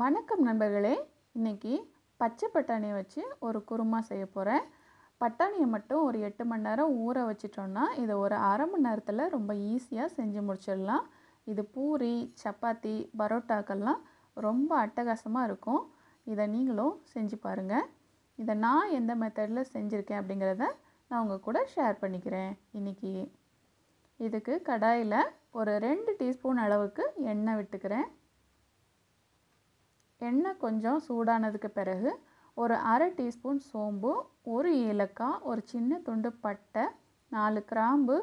வணக்கம் நண்பர்களே இன்றைக்கி பச்சை பட்டாணியை வச்சு ஒரு குருமா செய்ய போகிறேன் பட்டாணியை மட்டும் ஒரு எட்டு மணி நேரம் ஊற வச்சிட்டோன்னா இதை ஒரு அரை மணி நேரத்தில் ரொம்ப ஈஸியாக செஞ்சு முடிச்சிடலாம் இது பூரி சப்பாத்தி பரோட்டாக்கள்லாம் ரொம்ப அட்டகாசமாக இருக்கும் இதை நீங்களும் செஞ்சு பாருங்கள் இதை நான் எந்த மெத்தடில் செஞ்சுருக்கேன் அப்படிங்கிறத நான் உங்கள் கூட ஷேர் பண்ணிக்கிறேன் இன்றைக்கி இதுக்கு கடாயில் ஒரு ரெண்டு டீஸ்பூன் அளவுக்கு எண்ணெய் விட்டுக்கிறேன் எண்ணெய் கொஞ்சம் சூடானதுக்கு பிறகு ஒரு அரை டீஸ்பூன் சோம்பு ஒரு ஏலக்காய் ஒரு சின்ன துண்டு பட்டை நாலு கிராம்பு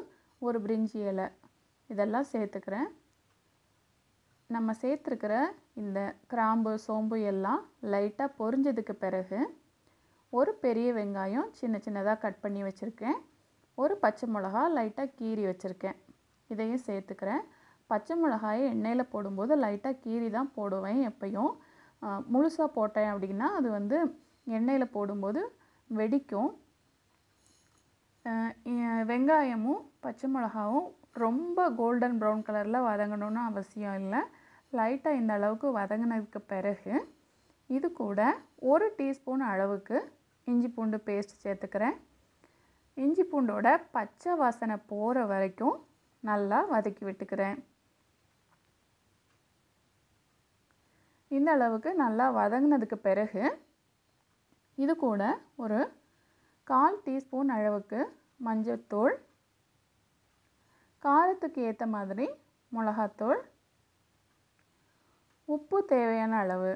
ஒரு பிரிஞ்சி இலை இதெல்லாம் சேர்த்துக்கிறேன் நம்ம சேர்த்துருக்கிற இந்த கிராம்பு சோம்பு எல்லாம் லைட்டாக பொரிஞ்சதுக்கு பிறகு ஒரு பெரிய வெங்காயம் சின்ன சின்னதாக கட் பண்ணி வச்சுருக்கேன் ஒரு பச்சை மிளகா லைட்டாக கீறி வச்சுருக்கேன் இதையும் சேர்த்துக்கிறேன் பச்சை மிளகாயை எண்ணெயில் போடும்போது லைட்டாக கீறி தான் போடுவேன் எப்பையும் முழுசாக போட்டேன் அப்படின்னா அது வந்து எண்ணெயில் போடும்போது வெடிக்கும் வெங்காயமும் பச்சை மிளகாவும் ரொம்ப கோல்டன் ப்ரௌன் கலரில் வதங்கணும்னு அவசியம் இல்லை லைட்டாக இந்த அளவுக்கு வதங்கினதுக்கு பிறகு இது கூட ஒரு டீஸ்பூன் அளவுக்கு இஞ்சி பூண்டு பேஸ்ட் சேர்த்துக்கிறேன் இஞ்சி பூண்டோட பச்சை வாசனை போகிற வரைக்கும் நல்லா வதக்கி விட்டுக்கிறேன் இந்த அளவுக்கு நல்லா வதங்கினதுக்கு பிறகு இது கூட ஒரு கால் டீஸ்பூன் அளவுக்கு மஞ்சத்தூள் காரத்துக்கு ஏற்ற மாதிரி மிளகாத்தூள் உப்பு தேவையான அளவு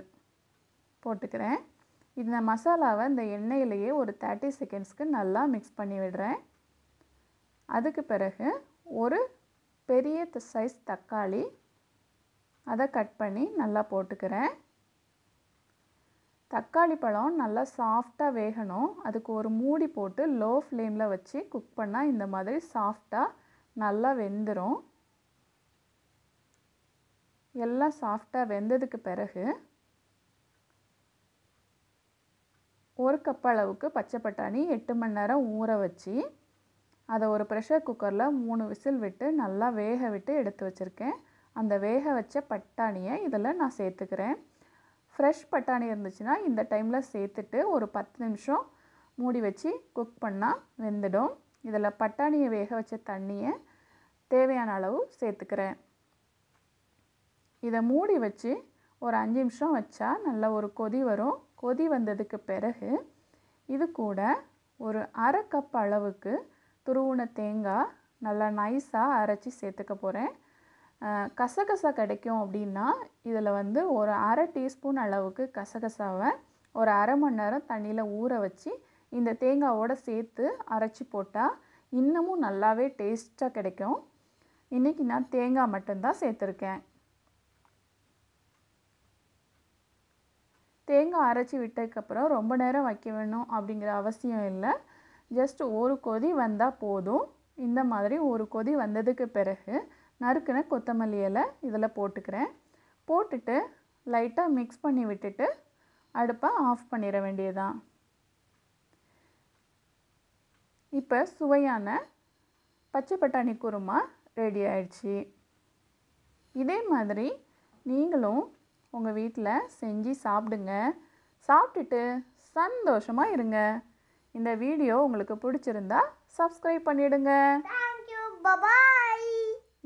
போட்டுக்கிறேன் இந்த மசாலாவை இந்த எண்ணெயிலேயே ஒரு தேர்ட்டி செகண்ட்ஸ்க்கு நல்லா மிக்ஸ் பண்ணி விடுறேன் அதுக்கு பிறகு ஒரு பெரிய சைஸ் தக்காளி அதை கட் பண்ணி நல்லா போட்டுக்கிறேன் தக்காளி பழம் நல்லா சாஃப்டாக வேகணும் அதுக்கு ஒரு மூடி போட்டு லோ ஃப்ளேமில் வச்சு குக் பண்ணால் இந்த மாதிரி சாஃப்டாக நல்லா வெந்துடும் எல்லாம் சாஃப்டாக வெந்ததுக்கு பிறகு ஒரு கப் அளவுக்கு பச்சை பட்டாணி எட்டு மணி நேரம் ஊற வச்சு அதை ஒரு ப்ரெஷர் குக்கரில் மூணு விசில் விட்டு நல்லா வேக விட்டு எடுத்து வச்சுருக்கேன் அந்த வேக வச்ச பட்டாணியை இதில் நான் சேர்த்துக்கிறேன் ஃப்ரெஷ் பட்டாணி இருந்துச்சுன்னா இந்த டைமில் சேர்த்துட்டு ஒரு பத்து நிமிஷம் மூடி வச்சு குக் பண்ணால் வெந்துடும் இதில் பட்டாணியை வேக வச்ச தண்ணியை தேவையான அளவு சேர்த்துக்கிறேன் இதை மூடி வச்சு ஒரு அஞ்சு நிமிஷம் வச்சா நல்ல ஒரு கொதி வரும் கொதி வந்ததுக்கு பிறகு இது கூட ஒரு அரை கப் அளவுக்கு துருவுன தேங்காய் நல்லா நைஸாக அரைச்சி சேர்த்துக்க போகிறேன் கசகசா கிடைக்கும் அப்படின்னா இதில் வந்து ஒரு அரை டீஸ்பூன் அளவுக்கு கசகசாவை ஒரு அரை மணி நேரம் தண்ணியில் ஊற வச்சு இந்த தேங்காவோடு சேர்த்து அரைச்சி போட்டால் இன்னமும் நல்லாவே டேஸ்ட்டாக கிடைக்கும் இன்றைக்கி நான் தேங்காய் மட்டும்தான் சேர்த்துருக்கேன் தேங்காய் அரைச்சி விட்டதுக்கப்புறம் ரொம்ப நேரம் வைக்க வேணும் அப்படிங்கிற அவசியம் இல்லை ஜஸ்ட் ஒரு கொதி வந்தால் போதும் இந்த மாதிரி ஒரு கொதி வந்ததுக்கு பிறகு நறுக்குன கொத்தமல்லி இலை இதில் போட்டுக்கிறேன் போட்டுட்டு லைட்டாக மிக்ஸ் பண்ணி விட்டுட்டு அடுப்பை ஆஃப் பண்ணிட வேண்டியதுதான் இப்போ சுவையான பச்சை பட்டாணி குருமா ரெடி ஆயிடுச்சு இதே மாதிரி நீங்களும் உங்கள் வீட்டில் செஞ்சு சாப்பிடுங்க சாப்பிட்டுட்டு சந்தோஷமாக இருங்க இந்த வீடியோ உங்களுக்கு பிடிச்சிருந்தா சப்ஸ்கிரைப் பண்ணிவிடுங்க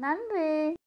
哪里？